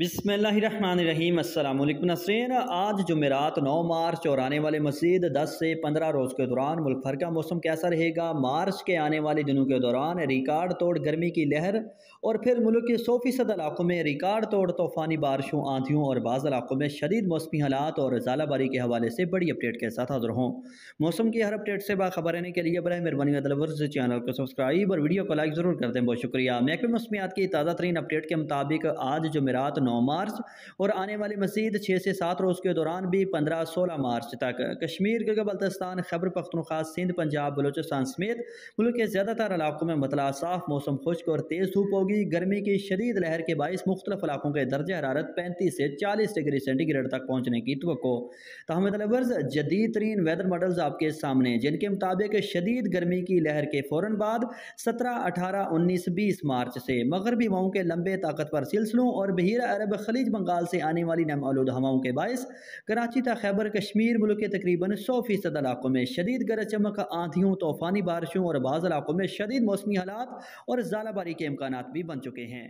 बिसमीम अल्लाम नसरीन आज जुमेरात 9 मार्च और आने वाले मजीद 10 से 15 रोज़ के दौरान मुल्क भर का मौसम कैसा रहेगा मार्च के आने वाले दिनों के दौरान रिकॉर्ड तोड़ गर्मी की लहर और फिर मुल्क के सौ फ़ीसद इलाकों में रिकॉर्ड तोड़ तूफ़ानी बारिशों आंधियों और बाज़ इलाकों में शदीद मौसमी हालात और झालाबारी के हवाले से बड़ी अपडेट के साथ हाजिर हों मौसम की हर अपडेट से बाखबर रहने के लिए बरह मेहरबानी अदलवर्स चैनल को सब्सक्राइब और वीडियो को लाइक ज़रूर कर दें बहुत शुक्रिया महकमे मौसमियात की ताज़ा तरीन अपडेट के मुताबिक आज जुमेरात नौ मार्च और आने वाली मजीद छः से सात रोज़ के दौरान भी पंद्रह सोलह मार्च तक कश्मीर गिलगित बल्तिस्तान खबर पख्तनखा सिंध पंजाब बलोचिस्तान समेत मुल्क के ज़्यादातर इलाकों में मतला साफ मौसम खुश्क और तेज़ धूप होगी गर्मी की शदीद लहर के बायस मुख्तलिफ इलाकों के दर्ज हरारत पैंतीस से चालीस डिग्री सेंटीग्रेड तक पहुँचने की तो तहमदलवर्ज जदीद तरीन वेदर मॉडल्स आपके सामने जिनके मुताबिक शदीद गर्मी की लहर के फ़ौर बाद सत्रह अठारह उन्नीस बीस मार्च से मगरबी माओं के लंबे ताकतवर सिलसिलों और बहिरा अरब खलीज बंगाल से आने वाली नम आलूद हवाओं के बायस कराची तथा खैबर कश्मीर मुल्क के तकरीबन सौ फीसद इलाकों में शदीद गरज चमक आंधियों तूफ़ानी बारिशों और बाज़ इलाकों में शदीद मौसमी हालात और जालाबारी के इम्कान भी बन चुके हैं